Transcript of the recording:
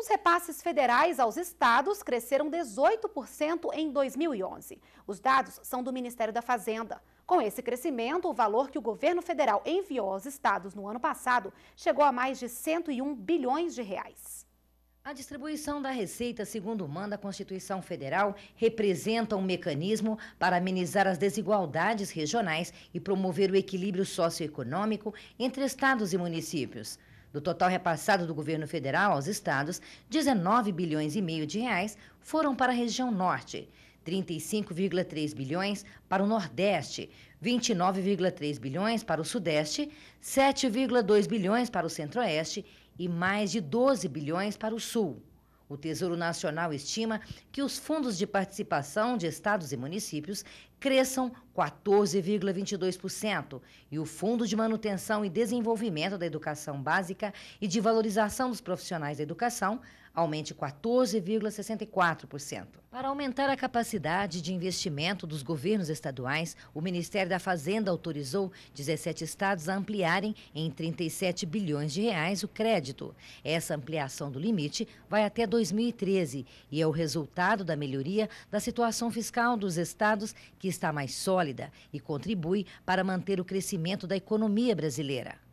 Os repasses federais aos estados cresceram 18% em 2011. Os dados são do Ministério da Fazenda. Com esse crescimento, o valor que o governo federal enviou aos estados no ano passado chegou a mais de 101 bilhões de reais. A distribuição da receita, segundo manda a Constituição Federal, representa um mecanismo para amenizar as desigualdades regionais e promover o equilíbrio socioeconômico entre estados e municípios. Do total repassado do governo federal aos estados, 19 bilhões e meio de reais foram para a região norte, 35,3 bilhões para o nordeste, 29,3 bilhões para o sudeste, 7,2 bilhões para o centro-oeste e mais de 12 bilhões para o sul. O Tesouro Nacional estima que os fundos de participação de estados e municípios cresçam 14,22%, e o Fundo de Manutenção e Desenvolvimento da Educação Básica e de Valorização dos Profissionais da Educação aumente 14,64%. Para aumentar a capacidade de investimento dos governos estaduais, o Ministério da Fazenda autorizou 17 estados a ampliarem em 37 bilhões de reais o crédito. Essa ampliação do limite vai até 2013 e é o resultado da melhoria da situação fiscal dos estados que está mais sólida e contribui para manter o crescimento da economia brasileira.